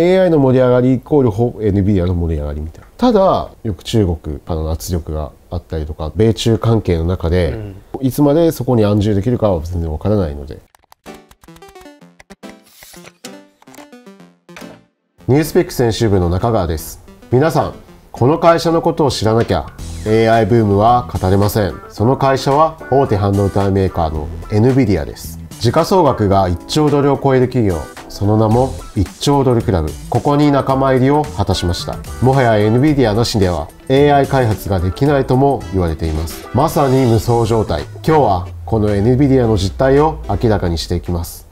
AI の盛り上がりイコール NVIDIA の盛り上がりみたいなただよく中国からの圧力があったりとか米中関係の中で、うん、いつまでそこに安住できるかは全然わからないのでニュースピック編集部の中川です皆さんこの会社のことを知らなきゃ AI ブームは語れませんその会社は大手半導体メーカーの NVIDIA です時価総額が1兆ドルを超える企業その名も1兆ドルクラブここに仲間入りを果たしましたもはや NVIDIA なしでは AI 開発ができないとも言われていますまさに無双状態今日はこの NVIDIA の実態を明らかにしていきます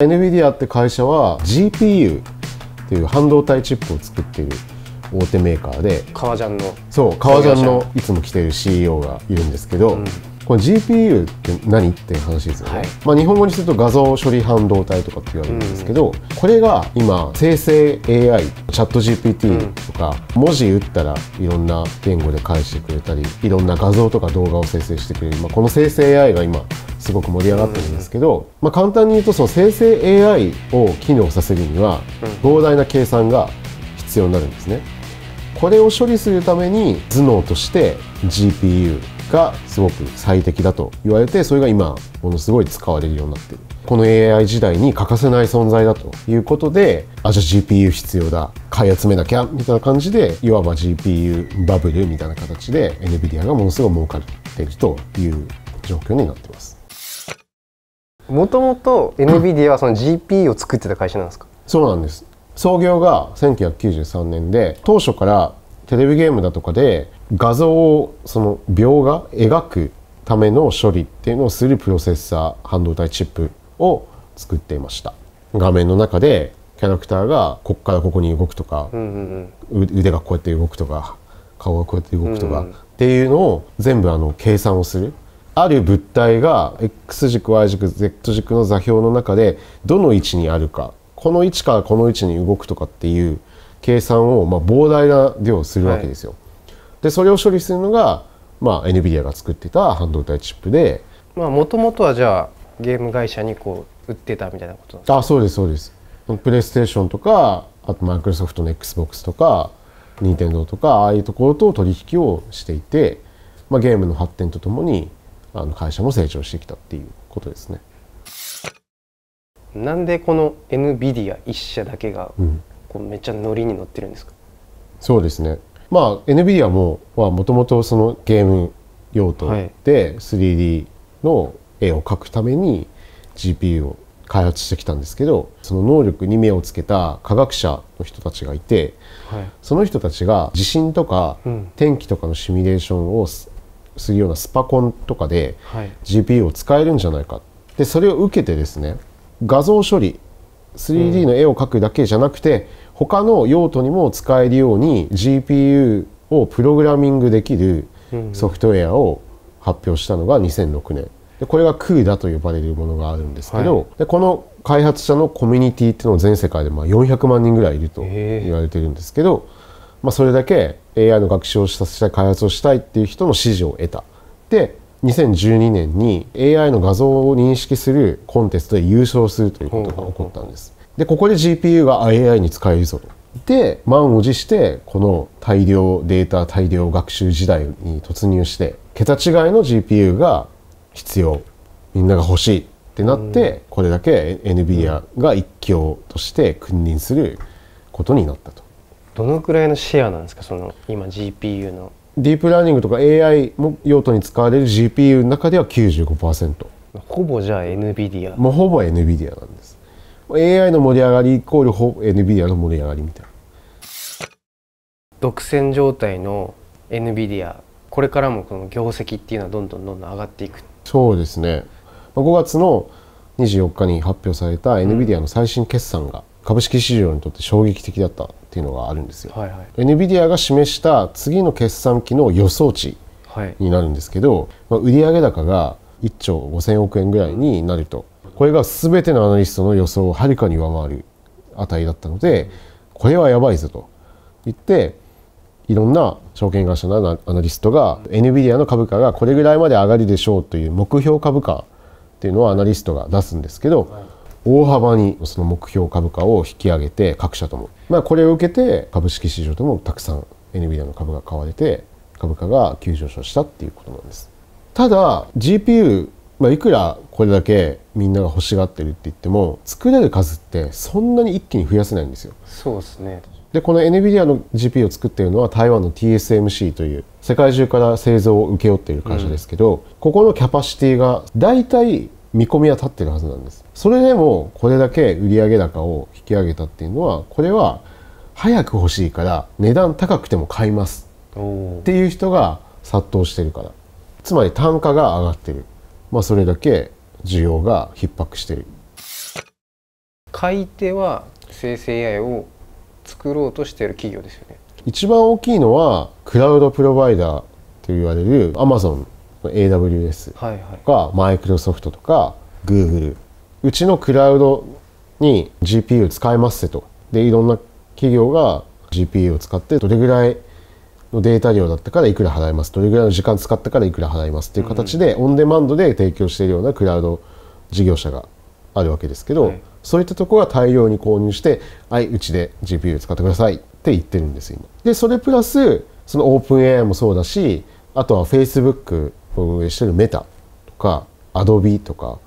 NVIDIA って会社は GPU っていう半導体チップを作っている大手メーカーで革ジャンのそう革ジャンのいつも来てる CEO がいるんですけど、うんこれ GPU って何って話ですよね、はい、まあ、日本語にすると画像処理半導体とかって言われるんですけど、うん、これが今生成 AI チャット GPT とか、うん、文字打ったらいろんな言語で返してくれたりいろんな画像とか動画を生成してくれる、まあ、この生成 AI が今すごく盛り上がってるんですけど、うん、まあ、簡単に言うとその生成 AI を機能させるには膨大な計算が必要になるんですね。これを処理するために頭脳として GPU がすごく最適だと言われてそれが今ものすごい使われるようになってるこの AI 時代に欠かせない存在だということであじゃ GPU 必要だ買い集めなきゃみたいな感じでいわば GPU バブルみたいな形で NVIDIA がものすごい儲かっているという状況になってますもともと NVIDIA はその GPU を作ってた会社なんですか、うん、そうなんです創業が1993年で当初からテレビゲームだとかで画像をその描画描くための処理っていうのをするプロセッサー半導体チップを作っていました画面の中でキャラクターがこっからここに動くとか、うんうんうん、腕がこうやって動くとか顔がこうやって動くとか、うんうん、っていうのを全部あの計算をするある物体が X 軸 Y 軸 Z 軸の座標の中でどの位置にあるかこの位置からこの位置に動くとかっていう計算をまあ膨大な量するわけですよ。はいでそれを処理するのが、まあ、NVIDIA が作ってた半導体チップでもともとはじゃあゲーム会社にこう売ってたみたいなことなんですかあそうですそうですプレイステーションとかあとマイクロソフトの XBOX とか任天堂とかああいうところと取引をしていて、まあ、ゲームの発展とともにあの会社も成長してきたっていうことですねなんでこの NVIDIA 一社だけが、うん、こうめっちゃノリに乗ってるんですかそうですねまあ、NVIDIA もはもともとそのゲーム用途で 3D の絵を描くために GPU を開発してきたんですけどその能力に目をつけた科学者の人たちがいて、はい、その人たちが地震とか天気とかのシミュレーションをするようなスパコンとかで GPU を使えるんじゃないかでそれを受けてですね画像処理 3D の絵を描くだけじゃなくて、他の用途にも使えるように GPU をプログラミングできるソフトウェアを発表したのが2006年でこれが CUDA と呼ばれるものがあるんですけど、はい、でこの開発者のコミュニティっていうのを全世界でまあ400万人ぐらいいると言われてるんですけど、まあ、それだけ AI の学習をさせたい開発をしたいっていう人の支持を得た。で2012年に AI の画像を認識するコンテストで優勝するということが起こったんです。でここで GPU が AI に使えるぞで満を持してこの大量データ大量学習時代に突入して桁違いの GPU が必要みんなが欲しいってなって、うん、これだけ NVIDIA が一強として君臨することになったと。どのくらいのシェアなんですかその今 GPU のディープラーニングとか AI も用途に使われる GPU の中では95%ほぼじゃあ NVIDIA もうほぼ NVIDIA なんです AI の盛り上がりイコール NVIDIA の盛り上がりみたいな独占状態の NVIDIA これからもこの業績っていうのはどんどんどんどん上がっていくそうですね5月の24日に発表された NVIDIA の最新決算が株式市場にとって衝撃的だったっていうのがあるんですよ、はいはい、NVIDIA が示した次の決算期の予想値になるんですけど、はいまあ、売上高が1兆5000億円ぐらいになると、うんこれが全てのアナリストの予想をはるかに上回る値だったのでこれはやばいぞと言っていろんな証券会社のアナリストが NVIDIA の株価がこれぐらいまで上がるでしょうという目標株価っていうのをアナリストが出すんですけど大幅にその目標株価を引き上げて各社とも、まあ、これを受けて株式市場でもたくさん NVIDIA の株が買われて株価が急上昇したっていうことなんです。ただ GPU まあ、いくらこれだけみんなが欲しがってるって言っても作れる数ってそんなに一気に増やせないんですよ。そうですねでこの NVIDIA の g p を作っているのは台湾の TSMC という世界中から製造を請け負っている会社ですけど、うん、ここのキャパシティが大体見込みは立ってるはずなんですそれでもこれだけ売上高を引き上げたっていうのはこれは早く欲しいから値段高くても買いますっていう人が殺到してるからつまり単価が上がってるまあ、それだけ需要が逼迫している買い手は生成 AI を作ろうとしている企業ですよね一番大きいのはクラウドプロバイダーと言われるアマゾン o n の AWS とかマイクロソフトとか Google うちのクラウドに GPU 使えますせとでいろんな企業が GPU を使ってどれぐらいのデータ量だったからいくら払いますどれぐらいの時間使ったからいくら払いますっていう形で、オンデマンドで提供しているようなクラウド事業者があるわけですけど、はい、そういったところは大量に購入してはいうちで GPU 使ってくださいって言ってるんです今。でそれプラスそのオープン AI もそうだしあとは Facebook を運営してるメタとか Adobe とか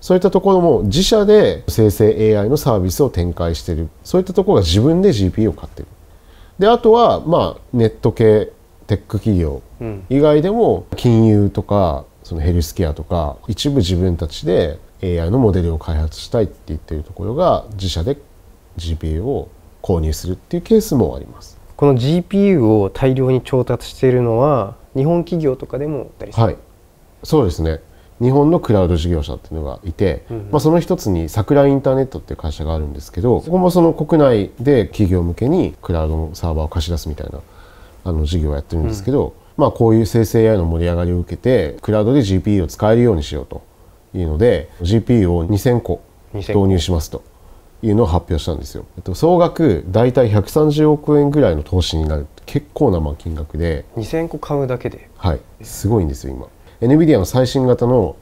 そういったところも自社で生成 AI のサービスを展開してるそういったところが自分で GPU を買ってる。であとは、まあ、ネット系テック企業以外でも金融とかそのヘルスケアとか一部自分たちで AI のモデルを開発したいって言ってるところが自社で GPU を購入するっていうケースもありますこの GPU を大量に調達しているのは日本企業とかでもはいそうですね日本のクラウド事業者っていうのがいて、うん、まあ、その一つに桜インターネットっていう会社があるんですけどそこもその国内で企業向けにクラウドのサーバーを貸し出すみたいなあの事業をやってるんですけど、うん、まあ、こういう生成 AI の盛り上がりを受けてクラウドで GPU を使えるようにしようというので GPU を2000個導入しますと。いうのを発表したんですよ、えっと、総額大体130億円ぐらいの投資になる結構なまあ金額で2000個買うだけではいすごいんですよ今 NVIDIA の最新型の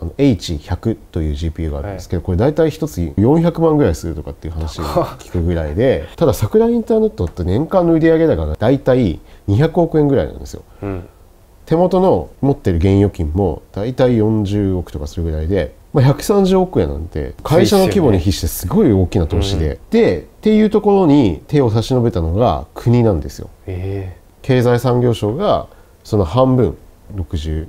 あの H100 という GPU があるんですけど、はい、これ大体1つ400万ぐらいするとかっていう話を聞くぐらいで ただ桜インターネットって年間の売上高が大体200億円ぐらいなんですよ、うん、手元の持ってる現預金も大体40億とかするぐらいで、まあ、130億円なんて会社の規模に比してすごい大きな投資で、ねうん、でっていうところに手を差し伸べたのが国なんですよ、えー、経済産業省がその半分60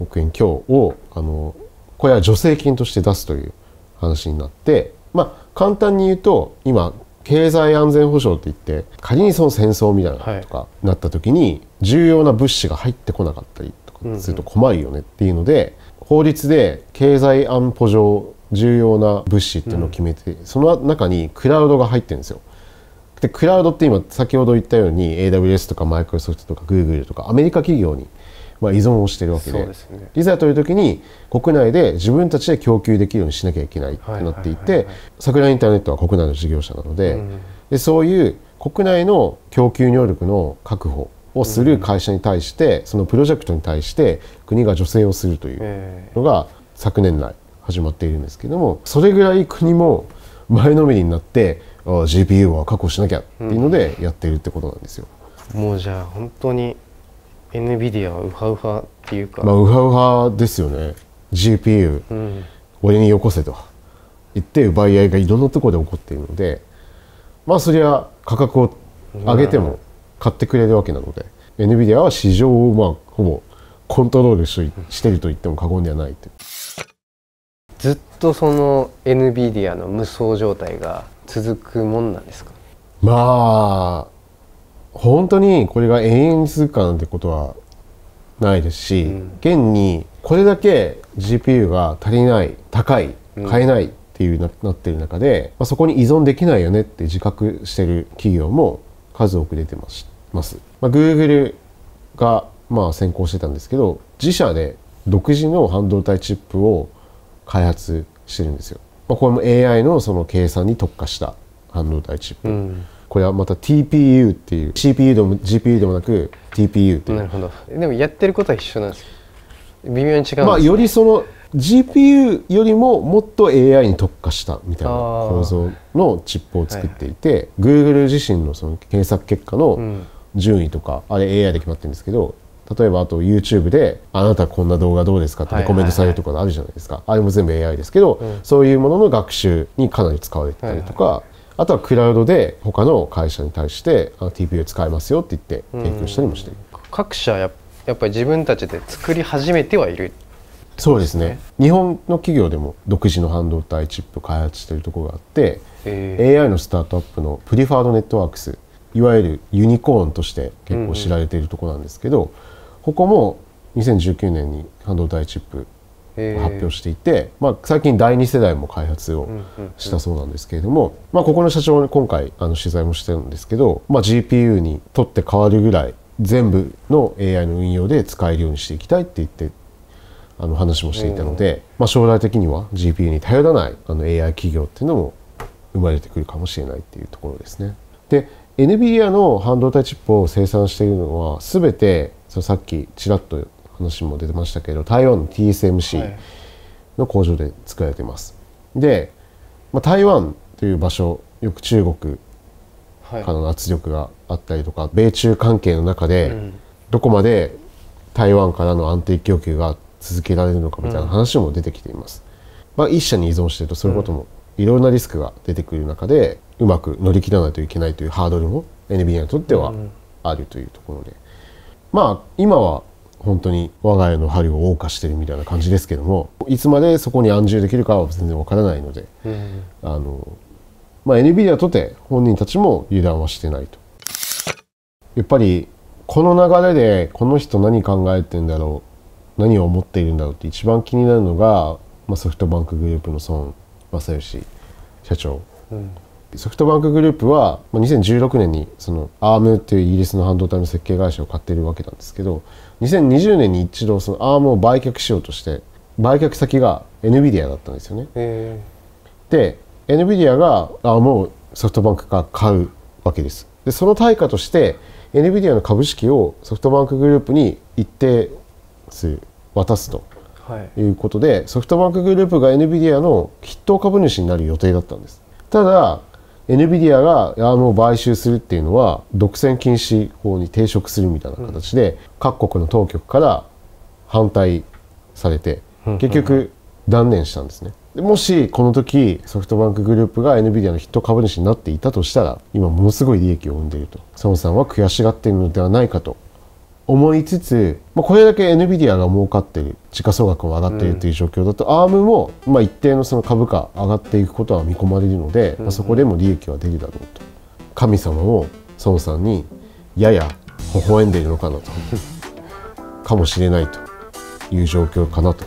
億円強をあのこれは助成金として出すという話になって、まあ、簡単に言うと今経済安全保障って言って仮にその戦争みたいなとかなった時に重要な物資が入ってこなかったりとかすると困るよねっていうので法律で経済安保上重要な物資っていうのを決めて、その中にクラウドが入ってるんですよ。でクラウドって今先ほど言ったように AWS とかマイクロソフトとかグーグルとかアメリカ企業にまあ、依存をしているわけで、ね、いざという時に国内で自分たちで供給できるようにしなきゃいけないとなっていて桜インターネットは国内の事業者なのでうん、でそういう国内の供給能力の確保をする会社に対して、うん、そのプロジェクトに対して国が助成をするというのが昨年来始まっているんですけどもそれぐらい国も前のめりになって GPU は確保しなきゃっていうのでやってるってことなんですよ。うん、もうじゃあ本当に NVIDIA はウハウハっていうか、まあ、ウハウハですよね GPU、うん、俺によこせと言って奪い合いがいろんなところで起こっているのでまあそりゃ価格を上げても買ってくれるわけなので、うん、NVIDIA は市場をまあほぼコントロールししてると言っても過言ではないとずっとその NVIDIA の無双状態が続くもんなんですかまあ本当にこれが永遠に続くかなんてことはないですし、うん、現にこれだけ GPU が足りない高い買えないっていうな,、なってる中で、まあ、そこに依存できないよねって自覚してる企業も数多く出てます。まあ、Google がまあ先行してたんですけど自社で独自の半導体チップを開発してるんですよ。まあ、これも AI のその計算に特化した半導体チップ。うんこれはまた TPU っていう CPU でも GPU でもなく TPU っていうなるほどでもやってることは一緒なんです微妙に違うんです、ね、まあよりその GPU よりももっと AI に特化したみたいな構造のチップを作っていて、はい Google 自身のその検索結果の順位とか、うん、あれ AI で決まってるんですけど例えばあと YouTube で「あなたこんな動画どうですか?」ってコメントされるとかあるじゃないですか、あれも全部 AI ですけど、うん、そういうものの学習にかなり使われてたりとか。はいはいあとはクラウドで他の会社に対してあ TPU 使えますよって言って提供したりもしている、うん、各社ややっぱり自分たちで作り始めてはいるそうですね日本の企業でも独自の半導体チップ開発しているところがあって、えー、AI のスタートアップのプリファードネットワークスいわゆるユニコーンとして結構知られているところなんですけど、うんうん、ここも2019年に半導体チップ発表していて、まあ、最近第2世代も開発をしたそうなんですけれども、まあ、ここの社長に今回あの取材もしてるんですけど、まあ、GPU にとって変わるぐらい全部の AI の運用で使えるようにしていきたいって言ってあの話もしていたので、まあ、将来的には GPU に頼らないあの AI 企業っていうのも生まれてくるかもしれないっていうところですね。で NVIDIA の半導体チップを生産しているのは全てそさっきちらっと話も出てましたけど台湾の TSMC の工場で作られています、はい、で、まあ、台湾という場所よく中国からの圧力があったりとか、米中関係の中でどこまで台湾からの安定供給が続けられるのかみたいな話も出てきています、うん、まあ、一社に依存してるとそういうこともいろろなリスクが出てくる中でうまく乗り切らないといけないというハードルも NBA にとってはあるというところで、まあ今は本当に我が家の針を謳歌してるみたいな感じですけどもいつまでそこに安住できるかは全然わからないので、うん、あのまあ、NB ではとて本人たちも油断はしてないと。やっぱりこの流れでこの人何考えてんだろう何を思っているんだろうって一番気になるのが、まあ、ソフトバンクグループの孫正義社長、うん、ソフトバンクグループは2016年にその ARM っていうイギリスの半導体の設計会社を買っているわけなんですけど2020年に一度その ARM を売却しようとして売却先が NVIDIA だったんですよね。で NVIDIA が ARM をソフトバンクが買うわけです。でその対価として NVIDIA の株式をソフトバンクグループに一定数渡すと。いうことで、はい、ソフトバンクグループが NVIDIA の筆頭株主になる予定だったんですただ NVIDIA がアームを買収するっていうのは独占禁止法に抵触するみたいな形で、各国の当局から反対されて結局断念したんですね。もしこの時ソフトバンクグループが NVIDIA の筆頭株主になっていたとしたら今ものすごい利益を生んでいると孫さんは悔しがっているのではないかと思いつつ、まあ、これだけ NVIDIA が儲かってる時価総額も上がっているという状況だと、うん、アームもまあ一定のその株価上がっていくことは見込まれるので、うん、まあ、そこでも利益は出るだろうと神様も孫さんにやや微笑んでいるのかなと かもしれないという状況かなと